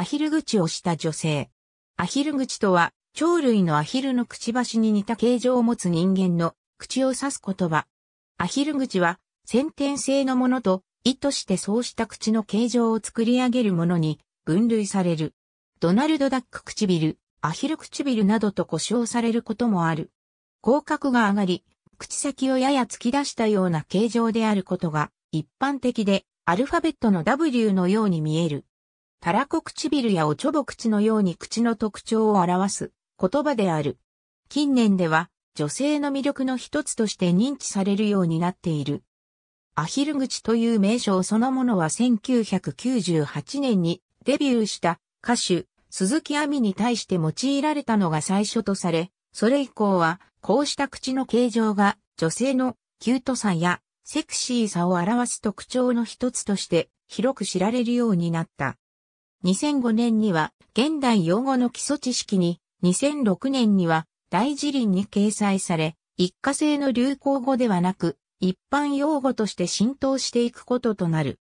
アヒル口をした女性。アヒル口とは、鳥類のアヒルのくちばしに似た形状を持つ人間の口を指す言葉。アヒル口は、先天性のものと、意図してそうした口の形状を作り上げるものに分類される。ドナルド・ダック唇、アヒル唇などと呼称されることもある。口角が上がり、口先をやや突き出したような形状であることが一般的で、アルファベットの W のように見える。たらこ唇やおちょぼ口のように口の特徴を表す言葉である。近年では女性の魅力の一つとして認知されるようになっている。アヒル口という名称そのものは1998年にデビューした歌手鈴木亜美に対して用いられたのが最初とされ、それ以降はこうした口の形状が女性のキュートさやセクシーさを表す特徴の一つとして広く知られるようになった。2005年には現代用語の基礎知識に、2006年には大辞林に掲載され、一過性の流行語ではなく、一般用語として浸透していくこととなる。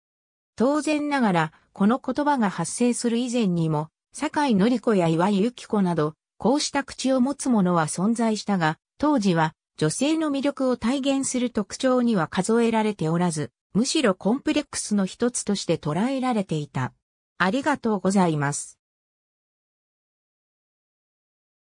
当然ながら、この言葉が発生する以前にも、坂井紀子や岩井幸子など、こうした口を持つ者は存在したが、当時は女性の魅力を体現する特徴には数えられておらず、むしろコンプレックスの一つとして捉えられていた。ありがとうございます。